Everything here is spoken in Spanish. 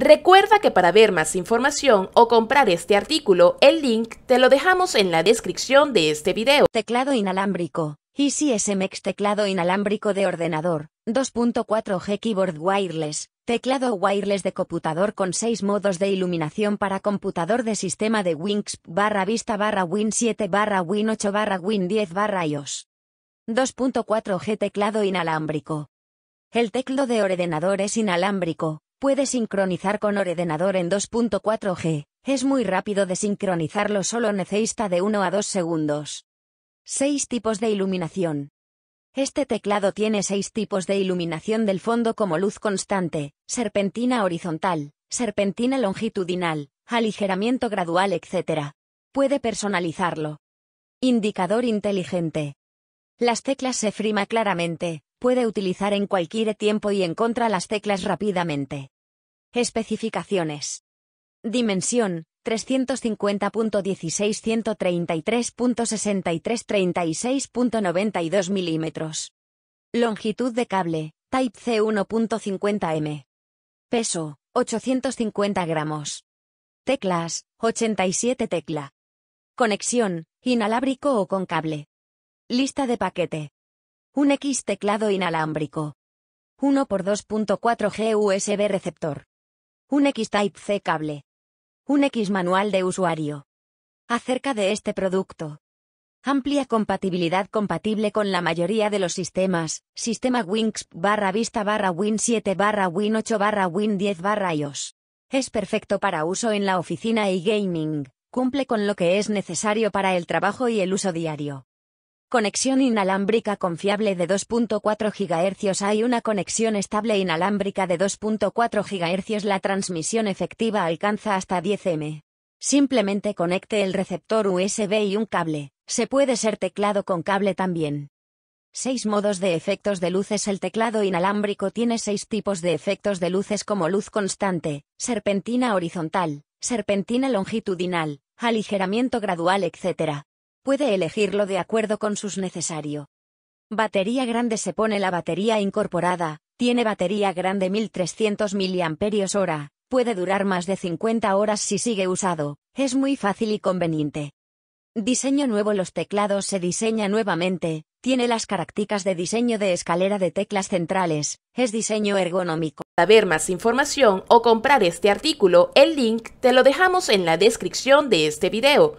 Recuerda que para ver más información o comprar este artículo, el link te lo dejamos en la descripción de este video. Teclado inalámbrico. Easy teclado inalámbrico de ordenador. 2.4G Keyboard Wireless. Teclado wireless de computador con 6 modos de iluminación para computador de sistema de Winx barra vista barra Win 7 barra Win 8 barra Win 10 barra iOS. 2.4G teclado inalámbrico. El teclado de ordenador es inalámbrico, Puede sincronizar con ordenador en 2.4G, es muy rápido de sincronizarlo solo necesita de 1 a 2 segundos. 6 tipos de iluminación. Este teclado tiene 6 tipos de iluminación del fondo como luz constante, serpentina horizontal, serpentina longitudinal, aligeramiento gradual, etc. Puede personalizarlo. Indicador inteligente. Las teclas se frima claramente, Puede utilizar en cualquier tiempo y contra las teclas rápidamente. Especificaciones. Dimensión, 350.16-133.63-36.92 mm. Longitud de cable, Type C 1.50 m. Peso, 850 gramos. Teclas, 87 tecla. Conexión, inalábrico o con cable. Lista de paquete. Un X teclado inalámbrico. 1 por 2.4 G USB receptor. Un X Type-C cable. Un X manual de usuario. Acerca de este producto. Amplia compatibilidad compatible con la mayoría de los sistemas, sistema Winx barra vista barra Win 7 barra Win 8 barra Win 10 barra iOS. Es perfecto para uso en la oficina y gaming, cumple con lo que es necesario para el trabajo y el uso diario. Conexión inalámbrica confiable de 2.4 GHz. Hay una conexión estable inalámbrica de 2.4 GHz. La transmisión efectiva alcanza hasta 10 M. Simplemente conecte el receptor USB y un cable. Se puede ser teclado con cable también. 6 modos de efectos de luces. El teclado inalámbrico tiene seis tipos de efectos de luces como luz constante, serpentina horizontal, serpentina longitudinal, aligeramiento gradual, etc puede elegirlo de acuerdo con sus necesario. Batería grande se pone la batería incorporada, tiene batería grande 1300 mAh, puede durar más de 50 horas si sigue usado, es muy fácil y conveniente. Diseño nuevo Los teclados se diseña nuevamente, tiene las características de diseño de escalera de teclas centrales, es diseño ergonómico. Para ver más información o comprar este artículo, el link te lo dejamos en la descripción de este video.